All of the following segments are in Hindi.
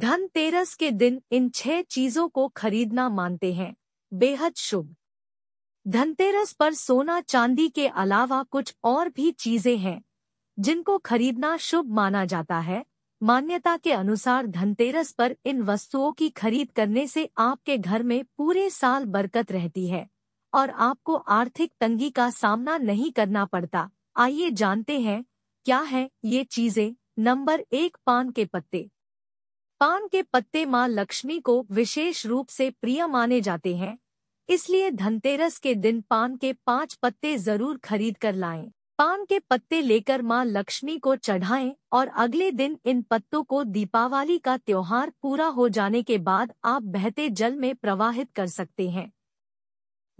धनतेरस के दिन इन छह चीजों को खरीदना मानते हैं बेहद शुभ धनतेरस पर सोना चांदी के अलावा कुछ और भी चीजें हैं जिनको खरीदना शुभ माना जाता है मान्यता के अनुसार धनतेरस पर इन वस्तुओं की खरीद करने से आपके घर में पूरे साल बरकत रहती है और आपको आर्थिक तंगी का सामना नहीं करना पड़ता आइए जानते हैं क्या है ये चीजें नंबर एक पान के पत्ते पान के पत्ते मां लक्ष्मी को विशेष रूप से प्रिय माने जाते हैं इसलिए धनतेरस के दिन पान के पांच पत्ते जरूर खरीद कर लाएं। पान के पत्ते लेकर मां लक्ष्मी को चढ़ाएं और अगले दिन इन पत्तों को दीपावली का त्योहार पूरा हो जाने के बाद आप बहते जल में प्रवाहित कर सकते हैं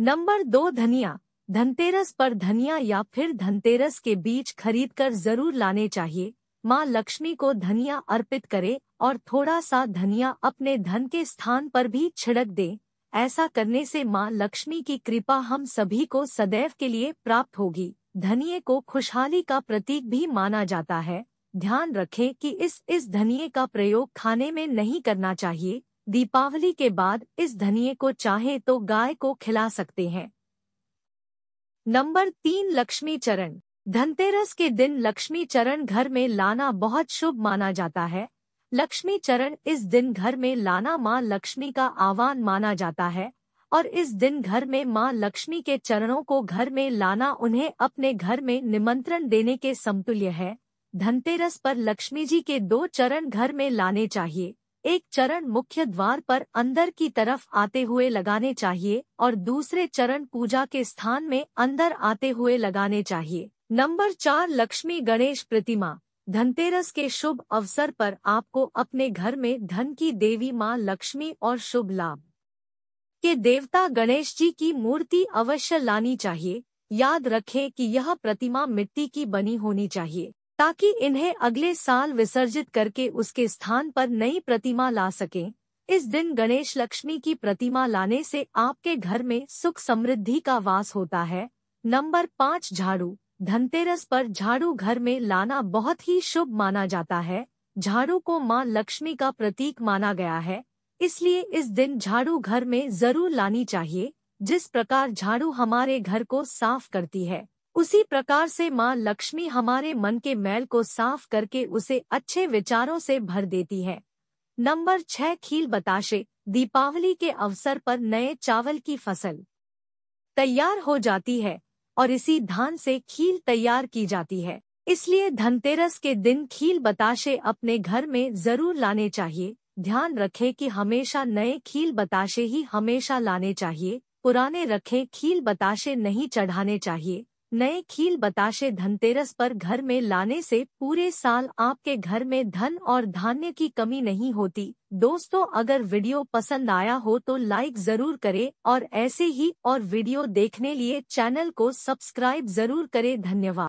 नंबर दो धनिया धनतेरस पर धनिया या फिर धनतेरस के खरीद खरीदकर जरूर लाने चाहिए माँ लक्ष्मी को धनिया अर्पित करे और थोड़ा सा धनिया अपने धन के स्थान पर भी छिड़क दे ऐसा करने से माँ लक्ष्मी की कृपा हम सभी को सदैव के लिए प्राप्त होगी धनिये को खुशहाली का प्रतीक भी माना जाता है ध्यान रखें कि इस इस धनिये का प्रयोग खाने में नहीं करना चाहिए दीपावली के बाद इस धनिये को चाहे तो गाय को खिला सकते हैं नंबर तीन लक्ष्मी चरण धनतेरस के दिन लक्ष्मी चरण घर में लाना बहुत शुभ माना जाता है लक्ष्मी चरण इस दिन घर में लाना माँ लक्ष्मी का आह्वान माना जाता है और इस दिन घर में माँ लक्ष्मी के चरणों को घर में लाना उन्हें अपने घर में निमंत्रण देने के समतुल्य है धनतेरस पर लक्ष्मी जी के दो चरण घर में लाने चाहिए एक चरण मुख्य द्वार पर अंदर की तरफ आते हुए लगाने चाहिए और दूसरे चरण पूजा के स्थान में अंदर आते हुए लगाने चाहिए नंबर चार लक्ष्मी गणेश प्रतिमा धनतेरस के शुभ अवसर पर आपको अपने घर में धन की देवी मां लक्ष्मी और शुभ लाभ के देवता गणेश जी की मूर्ति अवश्य लानी चाहिए याद रखें कि यह प्रतिमा मिट्टी की बनी होनी चाहिए ताकि इन्हें अगले साल विसर्जित करके उसके स्थान पर नई प्रतिमा ला सकें इस दिन गणेश लक्ष्मी की प्रतिमा लाने से आपके घर में सुख समृद्धि का वास होता है नंबर पाँच झाड़ू धनतेरस पर झाड़ू घर में लाना बहुत ही शुभ माना जाता है झाड़ू को मां लक्ष्मी का प्रतीक माना गया है इसलिए इस दिन झाड़ू घर में जरूर लानी चाहिए जिस प्रकार झाड़ू हमारे घर को साफ करती है उसी प्रकार से मां लक्ष्मी हमारे मन के मैल को साफ करके उसे अच्छे विचारों से भर देती है नंबर छह खील बताशे दीपावली के अवसर पर नए चावल की फसल तैयार हो जाती है और इसी धान से खील तैयार की जाती है इसलिए धनतेरस के दिन खील बताशे अपने घर में जरूर लाने चाहिए ध्यान रखें कि हमेशा नए खील बताशे ही हमेशा लाने चाहिए पुराने रखें खील बताशे नहीं चढ़ाने चाहिए नए खील बताशे धनतेरस पर घर में लाने से पूरे साल आपके घर में धन और धान्य की कमी नहीं होती दोस्तों अगर वीडियो पसंद आया हो तो लाइक जरूर करें और ऐसे ही और वीडियो देखने लिए चैनल को सब्सक्राइब जरूर करें धन्यवाद